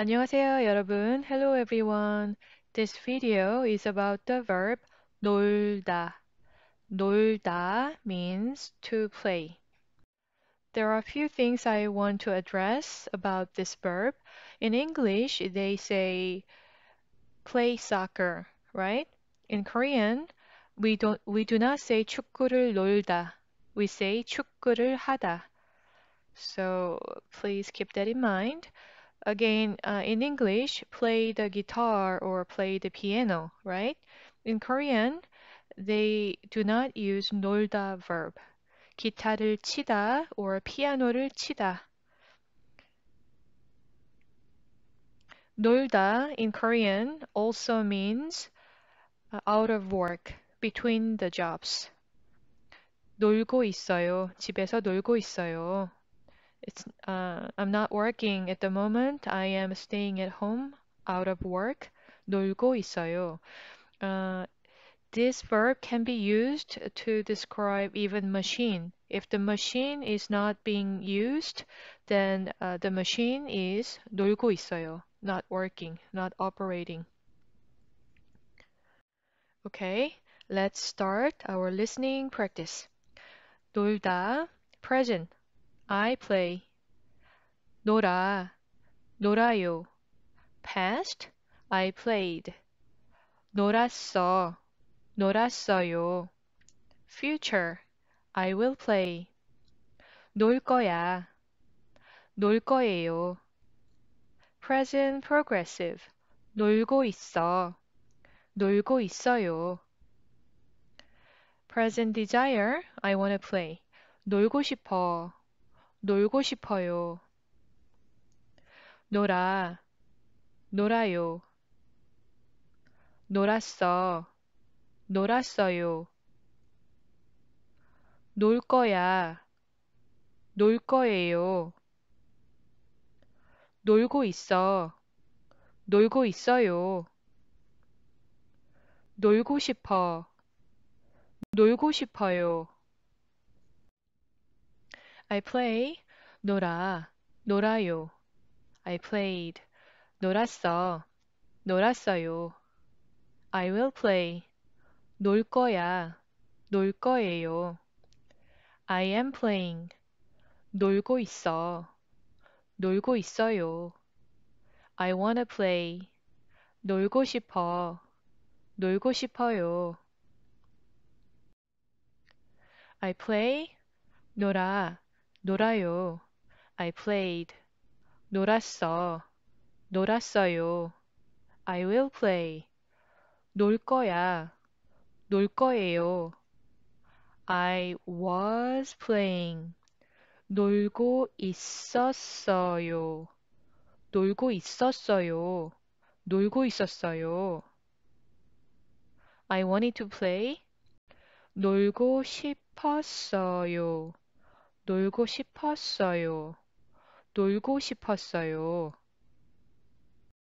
안녕하세요, 여러분. Hello, everyone. This video is about the verb 놀다. 놀다 means to play. There are a few things I want to address about this verb. In English, they say play soccer, right? In Korean, we don't we do not say 축구를 놀다. We say 축구를 하다. So please keep that in mind again uh, in English play the guitar or play the piano, right? In Korean, they do not use 놀다 verb. 기타를 치다 or 피아노를 치다. 놀다 in Korean also means uh, out of work, between the jobs. 놀고 있어요. 집에서 놀고 있어요 it's uh, I'm not working at the moment. I am staying at home out of work. 놀고 있어요. Uh, this verb can be used to describe even machine. If the machine is not being used, then uh, the machine is 놀고 있어요, not working, not operating. Okay, let's start our listening practice. 놀다, present, I play. 놀아. 놀아요. past I played. 놀았어. 놀았어요. future I will play. 놀 거야. 놀 거예요. present progressive 놀고 있어. 놀고 있어요. present desire I wanna play. 놀고 싶어. 놀고 싶어요. 놀아, 놀아요. 놀았어, 놀았어요. 놀 거야, 놀 거예요. 놀고 있어, 놀고 있어요. 놀고 싶어, 놀고 싶어요. I play 놀아 놀아요. I played 놀았어 놀았어요. I will play 놀 거야 놀 거예요. I am playing 놀고 있어 놀고 있어요. I wanna play 놀고 싶어 놀고 싶어요. I play 놀아 놀아요. I played. 놀았어. 놀았어요. I will play. 놀 거야. 놀 거예요. I was playing. 놀고 있었어요. 놀고 있었어요. 놀고 있었어요. I wanted to play. 놀고 싶었어요. 놀고 싶었어요. 놀고 싶었어요.